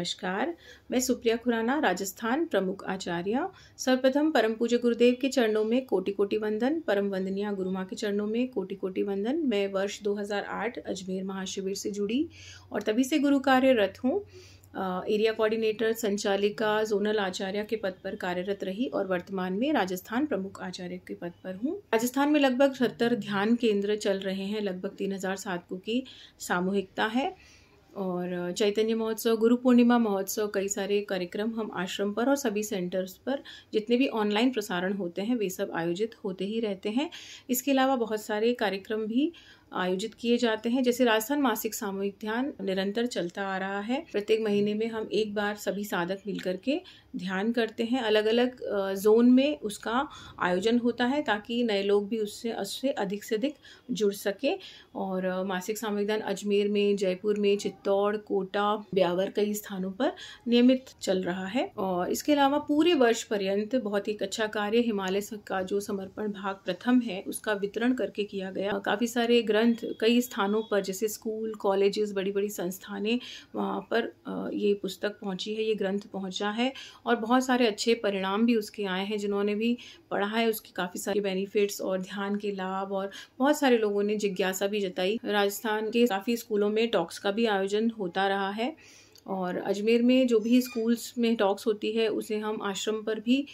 नमस्कार मैं सुप्रिया खुराना राजस्थान प्रमुख आचार्य सर्वप्रथम परम पूज्य गुरुदेव के चरणों में कोटि कोटि वंदन परम वंदनीय गुरुमा के चरणों में कोटि कोटि वंदन मैं वर्ष 2008 अजमेर महाशिविर से जुड़ी और तभी से गुरु कार्यरत हूँ एरिया कोऑर्डिनेटर संचालिका जोनल आचार्य के पद पर कार्यरत रही और वर्तमान में राजस्थान प्रमुख आचार्य के पद पर हूँ राजस्थान में लगभग सत्तर ध्यान केंद्र चल रहे हैं लगभग तीन हज़ार साधकों की सामूहिकता है और चैतन्य महोत्सव गुरु पूर्णिमा महोत्सव कई सारे कार्यक्रम हम आश्रम पर और सभी सेंटर्स पर जितने भी ऑनलाइन प्रसारण होते हैं वे सब आयोजित होते ही रहते हैं इसके अलावा बहुत सारे कार्यक्रम भी आयोजित किए जाते हैं जैसे राजस्थान मासिक सामूहिक ध्यान निरंतर चलता आ रहा है प्रत्येक महीने में हम एक बार सभी साधक मिलकर के ध्यान करते हैं अलग अलग जोन में उसका आयोजन होता है ताकि नए लोग भी उससे उससे अधिक से अधिक जुड़ सके और मासिक सामूहिक ध्यान अजमेर में जयपुर में चित्तौड़ कोटा ब्यावर कई स्थानों पर नियमित चल रहा है और इसके अलावा पूरे वर्ष पर्यंत बहुत ही अच्छा कार्य हिमालय का जो समर्पण भाग प्रथम है उसका वितरण करके किया गया काफी सारे ग्रह तुरंत कई स्थानों पर जैसे स्कूल कॉलेजेस बड़ी बड़ी संस्थानें वहाँ पर ये पुस्तक पहुँची है ये ग्रंथ पहुँचा है और बहुत सारे अच्छे परिणाम भी उसके आए हैं जिन्होंने भी पढ़ा है उसके काफ़ी सारे बेनिफिट्स और ध्यान के लाभ और बहुत सारे लोगों ने जिज्ञासा भी जताई राजस्थान के काफ़ी स्कूलों में टॉक्स का भी आयोजन होता रहा है और अजमेर में जो भी स्कूल्स में टॉक्स होती है उसे हम आश्रम पर भी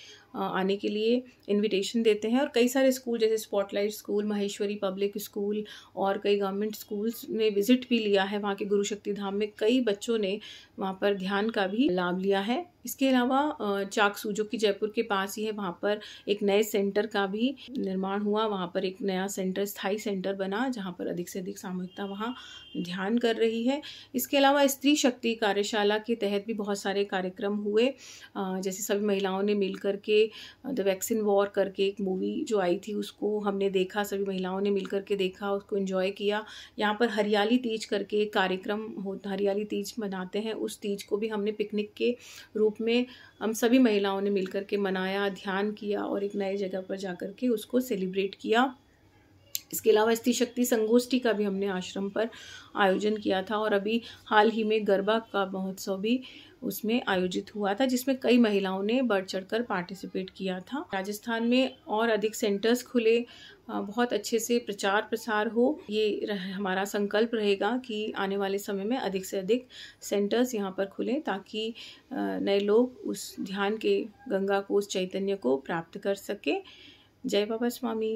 आने के लिए इनविटेशन देते हैं और कई सारे स्कूल जैसे spotlight school Maheshwari public school और कई गवर्नमेंट स्कूल्स ने विज़िट भी लिया है वहाँ के गुरु शक्ति धाम में कई बच्चों ने वहाँ पर ध्यान का भी लाभ लिया है इसके अलावा चाकसू जो कि जयपुर के पास ही है वहाँ पर एक नए सेंटर का भी निर्माण हुआ वहाँ पर एक नया सेंटर स्थायी सेंटर बना जहाँ पर अधिक से अधिक सामूहिकता वहाँ ध्यान कर रही है इसके अलावा स्त्री शक्ति कार्यशाला के तहत भी बहुत सारे कार्यक्रम हुए जैसे सभी महिलाओं ने मिल करके द वैक्सीन वॉर करके एक मूवी जो आई थी उसको हमने देखा सभी महिलाओं ने मिल के देखा उसको इंजॉय किया यहाँ पर हरियाली तीज करके एक कार्यक्रम हो हरियाली तीज मनाते हैं उस तीज को भी हमने पिकनिक के रूप में हम सभी महिलाओं ने मिल के मनाया ध्यान किया और एक नए जगह पर जा के उसको सेलिब्रेट किया इसके अलावा स्त्री शक्ति संगोष्ठी का भी हमने आश्रम पर आयोजन किया था और अभी हाल ही में गरबा का महोत्सव भी उसमें आयोजित हुआ था जिसमें कई महिलाओं ने बढ़ चढ़कर पार्टिसिपेट किया था राजस्थान में और अधिक सेंटर्स खुले बहुत अच्छे से प्रचार प्रसार हो ये हमारा संकल्प रहेगा कि आने वाले समय में अधिक से अधिक सेंटर्स यहाँ पर खुलें ताकि नए लोग उस ध्यान के गंगा को उस चैतन्य को प्राप्त कर सकें जय बाबा स्वामी